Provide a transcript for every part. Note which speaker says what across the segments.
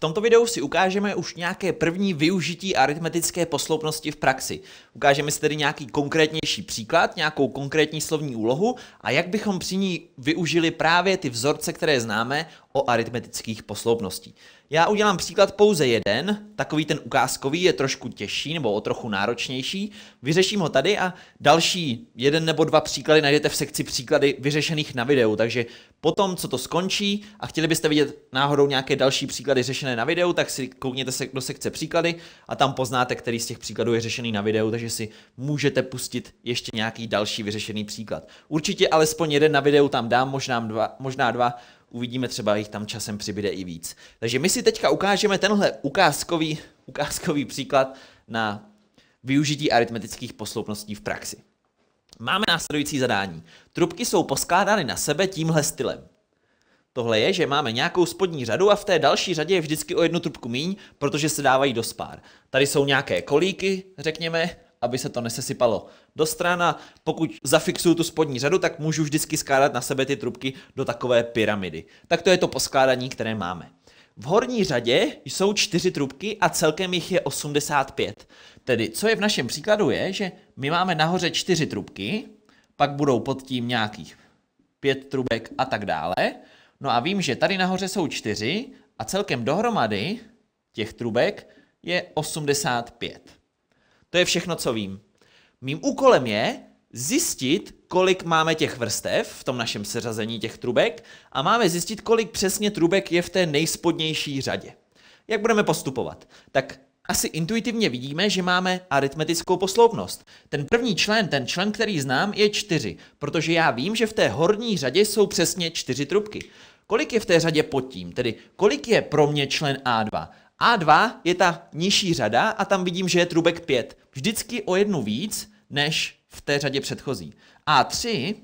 Speaker 1: tomto videu si ukážeme už nějaké první využití aritmetické posloupnosti v praxi. Ukážeme si tedy nějaký konkrétnější příklad, nějakou konkrétní slovní úlohu a jak bychom při ní využili právě ty vzorce, které známe o aritmetických posloupností. Já udělám příklad pouze jeden, takový ten ukázkový je trošku těžší nebo o trochu náročnější. Vyřeším ho tady a další jeden nebo dva příklady najdete v sekci příklady vyřešených na videu, takže potom, co to skončí a chtěli byste vidět náhodou nějaké další příklady řešené na videu, tak si koukněte se do sekce příklady a tam poznáte, který z těch příkladů je řešený na videu, takže si můžete pustit ještě nějaký další vyřešený příklad. Určitě alespoň jeden na videu tam dám, možná dva, možná dva uvidíme třeba jich tam časem přibyde i víc. Takže my si teďka ukážeme tenhle ukázkový, ukázkový příklad na využití aritmetických posloupností v praxi. Máme následující zadání. Trubky jsou poskládány na sebe tímhle stylem. Tohle je, že máme nějakou spodní řadu a v té další řadě je vždycky o jednu trubku míň, protože se dávají do spár. Tady jsou nějaké kolíky, řekněme, aby se to nesesypalo do strana. Pokud zafixuju tu spodní řadu, tak můžu vždycky skládat na sebe ty trubky do takové pyramidy. Tak to je to poskládání, které máme. V horní řadě jsou čtyři trubky a celkem jich je 85. Tedy, co je v našem příkladu, je, že my máme nahoře čtyři trubky, pak budou pod tím nějakých pět trubek a tak dále. No a vím, že tady nahoře jsou čtyři a celkem dohromady těch trubek je 85. To je všechno, co vím. Mým úkolem je zjistit, kolik máme těch vrstev v tom našem seřazení těch trubek a máme zjistit, kolik přesně trubek je v té nejspodnější řadě. Jak budeme postupovat? Tak asi intuitivně vidíme, že máme aritmetickou posloupnost. Ten první člen, ten člen, který znám, je 4, protože já vím, že v té horní řadě jsou přesně 4 trubky. Kolik je v té řadě pod tím? Tedy kolik je pro mě člen A2? A2 je ta nižší řada a tam vidím, že je trubek 5. Vždycky o jednu víc, než v té řadě předchozí. A3,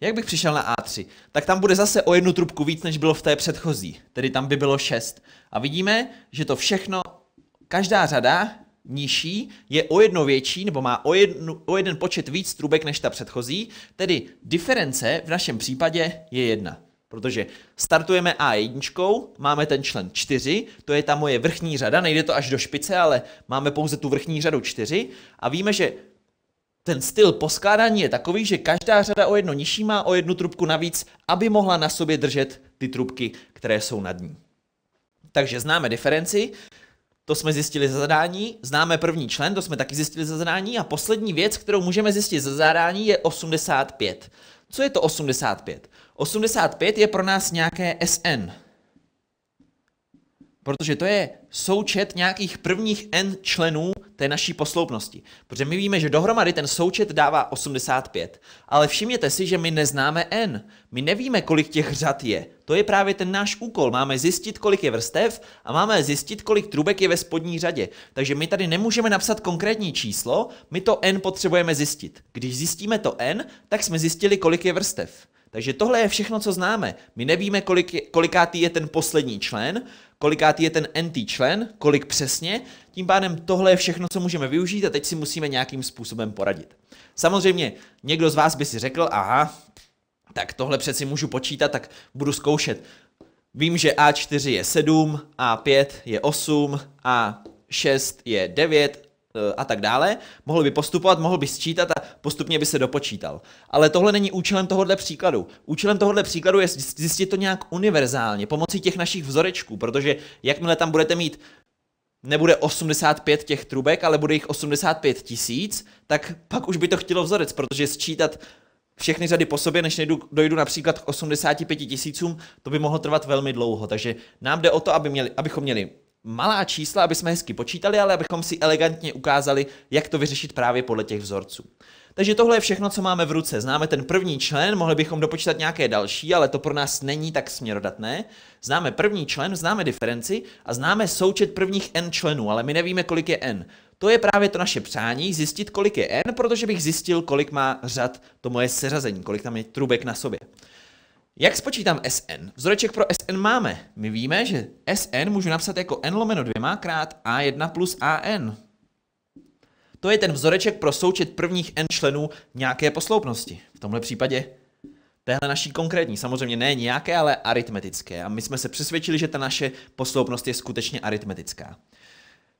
Speaker 1: jak bych přišel na A3? Tak tam bude zase o jednu trubku víc, než bylo v té předchozí. Tedy tam by bylo 6. A vidíme, že to všechno, každá řada nižší je o jedno větší, nebo má o, jednu, o jeden počet víc trubek než ta předchozí, tedy diference v našem případě je jedna. Protože startujeme A1, máme ten člen 4, to je ta moje vrchní řada, nejde to až do špice, ale máme pouze tu vrchní řadu 4 a víme, že ten styl poskládání je takový, že každá řada o jedno nižší má o jednu trubku navíc, aby mohla na sobě držet ty trubky, které jsou nad ní. Takže známe diferenci, to jsme zjistili za zadání, známe první člen, to jsme taky zjistili za zadání a poslední věc, kterou můžeme zjistit za zadání je 85. Co je to 85? 85 je pro nás nějaké SN. Protože to je součet nějakých prvních n členů té naší posloupnosti. Protože my víme, že dohromady ten součet dává 85. Ale všimněte si, že my neznáme n. My nevíme, kolik těch řad je. To je právě ten náš úkol. Máme zjistit, kolik je vrstev a máme zjistit, kolik trubek je ve spodní řadě. Takže my tady nemůžeme napsat konkrétní číslo, my to n potřebujeme zjistit. Když zjistíme to n, tak jsme zjistili, kolik je vrstev. Takže tohle je všechno, co známe. My nevíme, kolik je, kolikátý je ten poslední člen, kolikátý je ten NT člen, kolik přesně. Tím pádem tohle je všechno, co můžeme využít a teď si musíme nějakým způsobem poradit. Samozřejmě někdo z vás by si řekl, aha, tak tohle přeci můžu počítat, tak budu zkoušet. Vím, že A4 je 7, A5 je 8, A6 je 9, Eh, a tak dále, mohl by postupovat, mohl by sčítat a postupně by se dopočítal. Ale tohle není účelem tohohle příkladu. Účelem tohohle příkladu je zjistit to nějak univerzálně, pomocí těch našich vzorečků, protože jakmile tam budete mít nebude 85 těch trubek, ale bude jich 85 tisíc, tak pak už by to chtělo vzorec, protože sčítat všechny řady po sobě, než nejdu, dojdu například k 85 tisícům, to by mohlo trvat velmi dlouho. Takže nám jde o to, aby měli, abychom měli malá čísla, aby jsme hezky počítali, ale abychom si elegantně ukázali, jak to vyřešit právě podle těch vzorců. Takže tohle je všechno, co máme v ruce. Známe ten první člen, mohli bychom dopočítat nějaké další, ale to pro nás není tak směrodatné. Známe první člen, známe diferenci a známe součet prvních n členů, ale my nevíme, kolik je n. To je právě to naše přání, zjistit, kolik je n, protože bych zjistil, kolik má řad to moje seřazení, kolik tam je trubek na sobě. Jak spočítám SN? Vzoreček pro SN máme. My víme, že SN můžu napsat jako n lomeno dvěma krát a1 plus an. To je ten vzoreček pro součet prvních n členů nějaké posloupnosti. V tomhle případě téhle naší konkrétní, samozřejmě ne nějaké, ale aritmetické. A my jsme se přesvědčili, že ta naše posloupnost je skutečně aritmetická.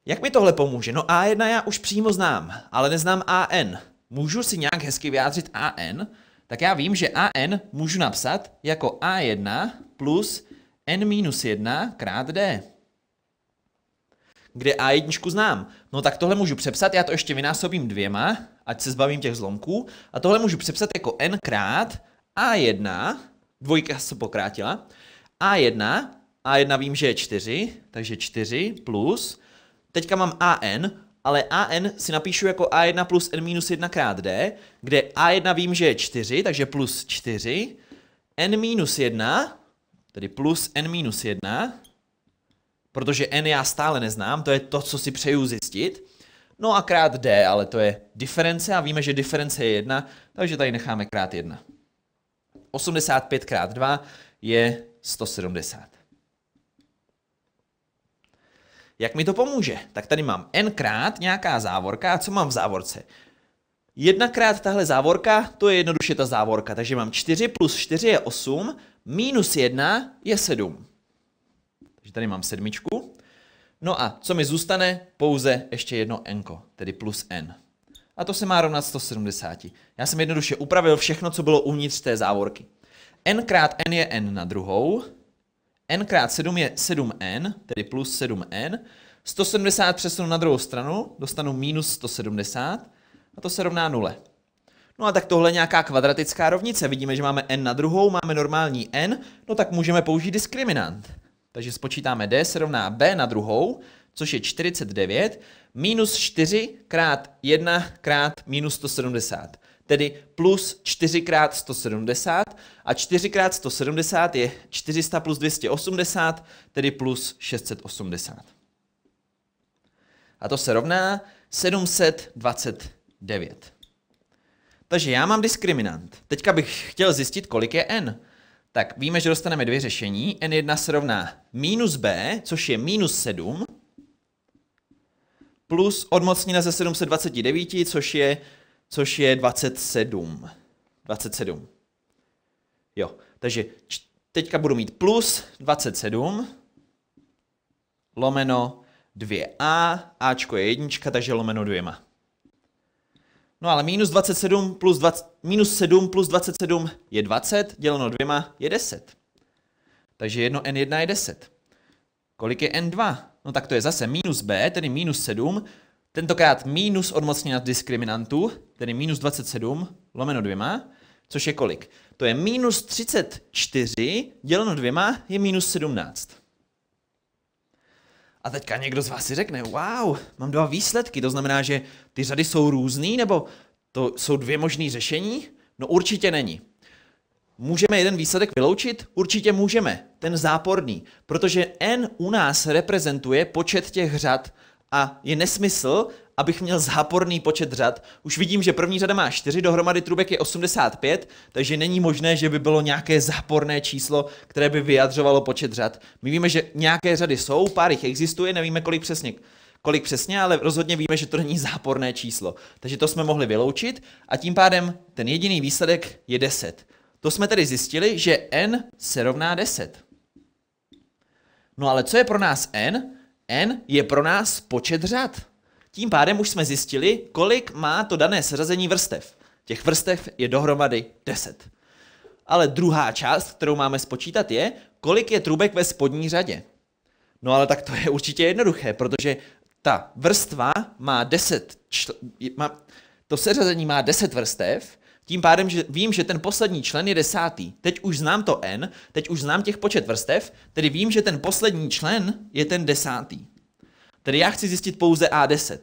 Speaker 1: Jak mi tohle pomůže? No A1 já už přímo znám, ale neznám AN. Můžu si nějak hezky vyjádřit AN, tak já vím, že AN můžu napsat jako A1 plus N minus 1 krát D. Kde A1 znám. No tak tohle můžu přepsat, já to ještě vynásobím dvěma, ať se zbavím těch zlomků. A tohle můžu přepsat jako N krát A1, dvojka se pokrátila, A1, A1 vím, že je 4, takže 4 plus, teďka mám AN, ale AN si napíšu jako A1 plus N minus 1 krát D, kde A1 vím, že je 4, takže plus 4, N minus 1, tedy plus N minus 1, protože N já stále neznám, to je to, co si přeju zjistit, no a krát D, ale to je diference a víme, že diference je 1, takže tady necháme krát 1. 85 krát 2 je 170. Jak mi to pomůže? Tak tady mám n krát nějaká závorka a co mám v závorce? Jednakrát tahle závorka, to je jednoduše ta závorka, takže mám 4 plus 4 je 8, minus 1 je 7. Takže tady mám sedmičku. No a co mi zůstane? Pouze ještě jedno n, tedy plus n. A to se má rovnat 170. Já jsem jednoduše upravil všechno, co bylo uvnitř té závorky. n krát n je n na druhou, n krát 7 je 7n, tedy plus 7n. 170 přesunu na druhou stranu, dostanu minus 170 a to se rovná 0. No a tak tohle je nějaká kvadratická rovnice. Vidíme, že máme n na druhou, máme normální n, no tak můžeme použít diskriminant. Takže spočítáme d se rovná b na druhou, což je 49, minus 4 krát 1 krát minus 170 tedy plus 4 x 170 a 4 x 170 je 400 plus 280, tedy plus 680. A to se rovná 729. Takže já mám diskriminant. Teďka bych chtěl zjistit, kolik je n. Tak víme, že dostaneme dvě řešení. n1 se rovná minus b, což je minus 7, plus odmocnina ze 729, což je což je 27. 27. Jo, takže teďka budu mít plus 27 lomeno 2a, ačko je jednička, takže lomeno dvěma. No ale minus 27 plus 20, minus 7 plus 27 je 20, děleno dvěma je 10. Takže jedno n1 je 10. Kolik je n2? No tak to je zase minus b, tedy minus 7, Tentokrát minus odmocnění nad diskriminantů, tedy minus 27 lomeno dvěma, což je kolik? To je minus 34 děleno dvěma je minus 17. A teďka někdo z vás si řekne, wow, mám dva výsledky, to znamená, že ty řady jsou různý, nebo to jsou dvě možné řešení? No určitě není. Můžeme jeden výsledek vyloučit? Určitě můžeme, ten záporný, protože n u nás reprezentuje počet těch řad, a je nesmysl, abych měl záporný počet řad. Už vidím, že první řada má 4, dohromady trubek je 85, takže není možné, že by bylo nějaké záporné číslo, které by vyjadřovalo počet řad. My víme, že nějaké řady jsou, pár jich existuje, nevíme kolik přesně, kolik přesně, ale rozhodně víme, že to není záporné číslo. Takže to jsme mohli vyloučit a tím pádem ten jediný výsledek je 10. To jsme tedy zjistili, že n se rovná 10. No ale co je pro nás n? n je pro nás počet řad. Tím pádem už jsme zjistili, kolik má to dané seřazení vrstev. Těch vrstev je dohromady 10. Ale druhá část, kterou máme spočítat, je, kolik je trubek ve spodní řadě. No ale tak to je určitě jednoduché, protože ta vrstva má 10, čl- má, to seřazení má 10 vrstev tím pádem že vím, že ten poslední člen je desátý. Teď už znám to n, teď už znám těch počet vrstev, tedy vím, že ten poslední člen je ten desátý. Tedy já chci zjistit pouze A10.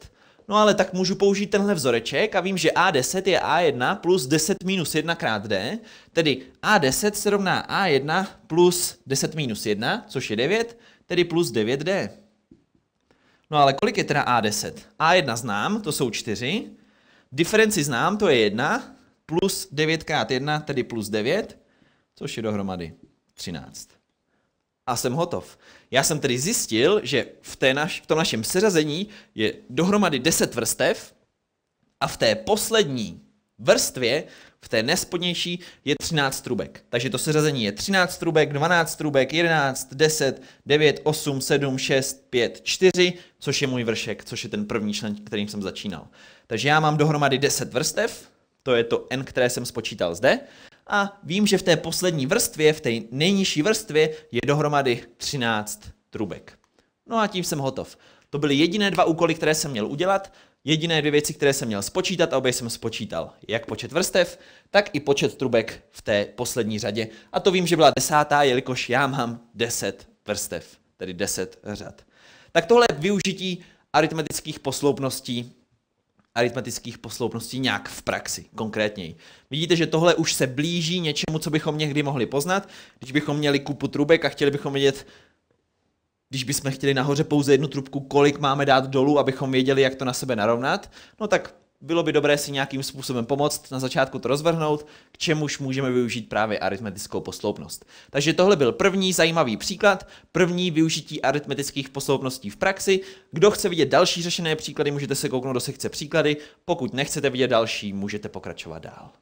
Speaker 1: No ale tak můžu použít tenhle vzoreček a vím, že A10 je A1 plus 10 minus 1 krát D, tedy A10 se rovná A1 plus 10 minus 1, což je 9, tedy plus 9D. No ale kolik je teda A10? A1 znám, to jsou 4, diferenci znám, to je 1, plus 9 x 1, tedy plus 9, což je dohromady 13. A jsem hotov. Já jsem tedy zjistil, že v, té naš, v tom našem seřazení je dohromady 10 vrstev a v té poslední vrstvě, v té nespodnější, je 13 trubek. Takže to seřazení je 13 trubek, 12 trubek, 11, 10, 9, 8, 7, 6, 5, 4, což je můj vršek, což je ten první člen, kterým jsem začínal. Takže já mám dohromady 10 vrstev, to je to n, které jsem spočítal zde. A vím, že v té poslední vrstvě, v té nejnižší vrstvě, je dohromady 13 trubek. No a tím jsem hotov. To byly jediné dva úkoly, které jsem měl udělat, jediné dvě věci, které jsem měl spočítat a obě jsem spočítal. Jak počet vrstev, tak i počet trubek v té poslední řadě. A to vím, že byla desátá, jelikož já mám 10 vrstev, tedy 10 řad. Tak tohle je využití aritmetických posloupností aritmetických posloupností nějak v praxi, konkrétněji. Vidíte, že tohle už se blíží něčemu, co bychom někdy mohli poznat. Když bychom měli kupu trubek a chtěli bychom vědět, když bychom chtěli nahoře pouze jednu trubku, kolik máme dát dolů, abychom věděli, jak to na sebe narovnat, no tak bylo by dobré si nějakým způsobem pomoct, na začátku to rozvrhnout, k čemuž můžeme využít právě aritmetickou posloupnost. Takže tohle byl první zajímavý příklad, první využití aritmetických posloupností v praxi. Kdo chce vidět další řešené příklady, můžete se kouknout do sekce příklady, pokud nechcete vidět další, můžete pokračovat dál.